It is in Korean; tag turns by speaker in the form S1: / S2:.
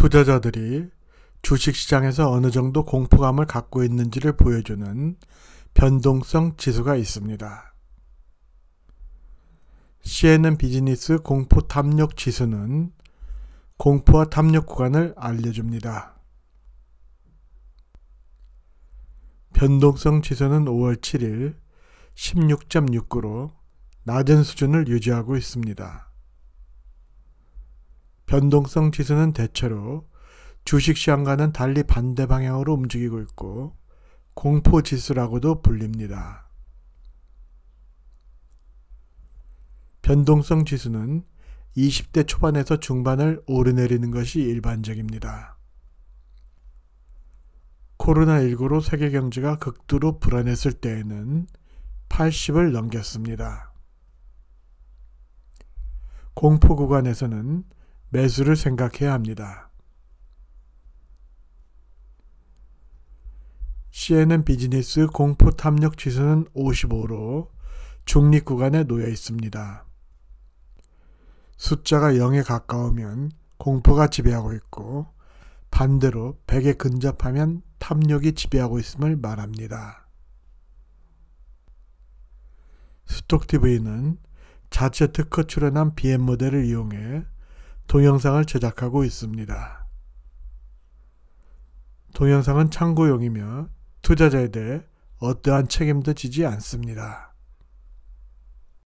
S1: 투자자들이 주식시장에서 어느 정도 공포감을 갖고 있는지를 보여주는 변동성 지수가 있습니다. CNN 비즈니스 공포 탐욕 지수는 공포와 탐욕 구간을 알려줍니다. 변동성 지수는 5월 7일 16.69로 낮은 수준을 유지하고 있습니다. 변동성 지수는 대체로 주식시장과는 달리 반대 방향으로 움직이고 있고 공포 지수라고도 불립니다. 변동성 지수는 20대 초반에서 중반을 오르내리는 것이 일반적입니다. 코로나19로 세계 경제가 극도로 불안했을 때에는 80을 넘겼습니다. 공포 구간에서는 매수를 생각해야 합니다. CNN 비즈니스 공포 탐력 지수는 55로 중립 구간에 놓여 있습니다. 숫자가 0에 가까우면 공포가 지배하고 있고 반대로 100에 근접하면 탐욕이 지배하고 있음을 말합니다. 스톡TV는 자체 특허 출연한 BM 모델을 이용해 동영상을 제작하고 있습니다. 동영상은 참고용이며 투자자에 대해 어떠한 책임도 지지 않습니다.